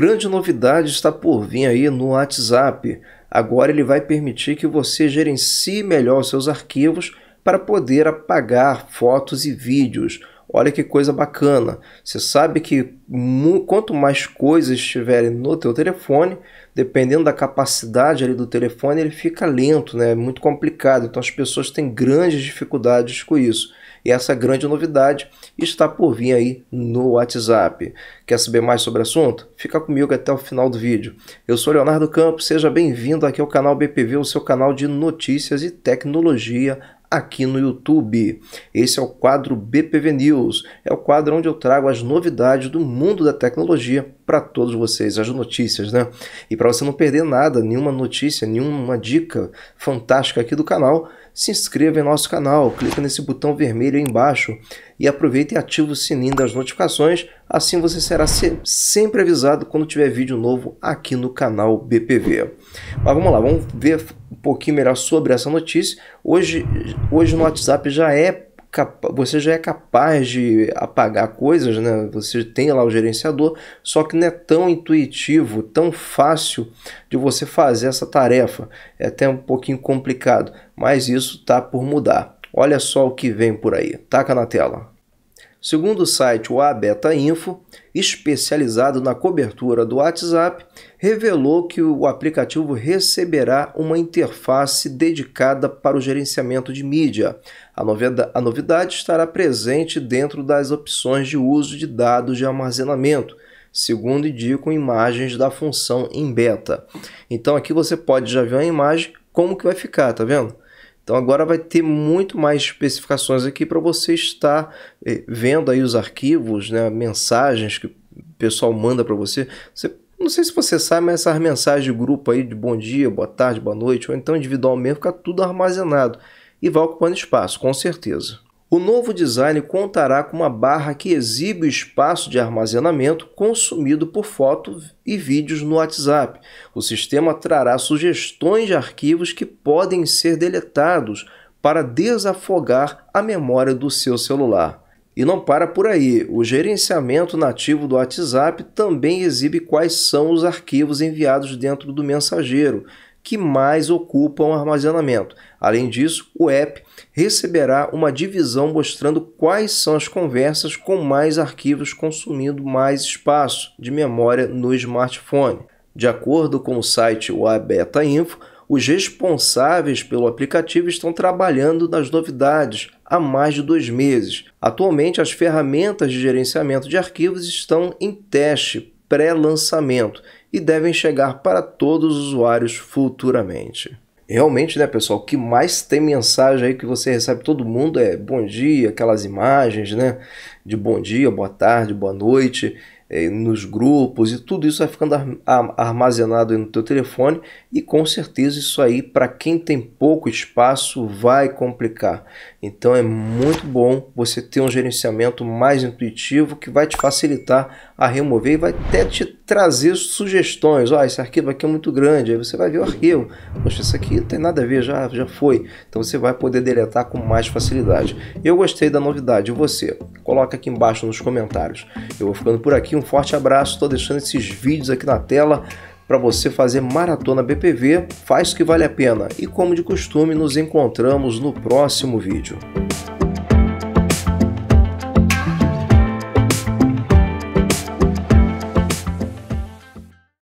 Grande novidade está por vir aí no WhatsApp. Agora ele vai permitir que você gerencie melhor os seus arquivos para poder apagar fotos e vídeos. Olha que coisa bacana. Você sabe que quanto mais coisas estiverem no teu telefone, dependendo da capacidade ali do telefone, ele fica lento, né? É muito complicado. Então as pessoas têm grandes dificuldades com isso. E essa grande novidade está por vir aí no WhatsApp. Quer saber mais sobre o assunto? Fica comigo até o final do vídeo. Eu sou Leonardo Campos, seja bem-vindo aqui ao canal BPV, o seu canal de notícias e tecnologia aqui no YouTube. Esse é o quadro BPV News, é o quadro onde eu trago as novidades do mundo da tecnologia para todos vocês, as notícias, né? E para você não perder nada, nenhuma notícia, nenhuma dica fantástica aqui do canal, se inscreva em nosso canal, clica nesse botão vermelho aí embaixo e aproveita e ativa o sininho das notificações, assim você será sempre avisado quando tiver vídeo novo aqui no canal BPV. Mas vamos lá, vamos ver um pouquinho melhor sobre essa notícia. Hoje, hoje no WhatsApp já é você já é capaz de apagar coisas, né? Você tem lá o gerenciador, só que não é tão intuitivo, tão fácil de você fazer essa tarefa. É até um pouquinho complicado, mas isso tá por mudar. Olha só o que vem por aí. Taca na tela. Segundo o site o Abeta Info, especializado na cobertura do WhatsApp, revelou que o aplicativo receberá uma interface dedicada para o gerenciamento de mídia. A novidade estará presente dentro das opções de uso de dados de armazenamento, segundo indicam imagens da função em beta. Então aqui você pode já ver uma imagem como que vai ficar, tá vendo? Então agora vai ter muito mais especificações aqui para você estar eh, vendo aí os arquivos, né, mensagens que o pessoal manda para você. você. Não sei se você sabe, mas essas mensagens de grupo aí de bom dia, boa tarde, boa noite, ou então individual mesmo, fica tudo armazenado e vai ocupando espaço, com certeza. O novo design contará com uma barra que exibe o espaço de armazenamento consumido por fotos e vídeos no WhatsApp. O sistema trará sugestões de arquivos que podem ser deletados para desafogar a memória do seu celular. E não para por aí, o gerenciamento nativo do WhatsApp também exibe quais são os arquivos enviados dentro do mensageiro que mais ocupam armazenamento. Além disso, o app receberá uma divisão mostrando quais são as conversas com mais arquivos consumindo mais espaço de memória no smartphone. De acordo com o site Wabeta Info, os responsáveis pelo aplicativo estão trabalhando nas novidades há mais de dois meses. Atualmente, as ferramentas de gerenciamento de arquivos estão em teste pré-lançamento e devem chegar para todos os usuários futuramente. Realmente, né, pessoal, o que mais tem mensagem aí que você recebe todo mundo é bom dia, aquelas imagens, né, de bom dia, boa tarde, boa noite, eh, nos grupos e tudo isso vai ficando ar armazenado no teu telefone e com certeza isso aí para quem tem pouco espaço vai complicar. Então é muito bom você ter um gerenciamento mais intuitivo que vai te facilitar a remover e vai até te trazer sugestões. oh, esse arquivo aqui é muito grande. Aí você vai ver o arquivo. Poxa, isso aqui não tem nada a ver, já, já foi. Então você vai poder deletar com mais facilidade. Eu gostei da novidade. E você? Coloca aqui embaixo nos comentários. Eu vou ficando por aqui. Um forte abraço. Estou deixando esses vídeos aqui na tela para você fazer maratona BPV, faz o que vale a pena. E como de costume, nos encontramos no próximo vídeo.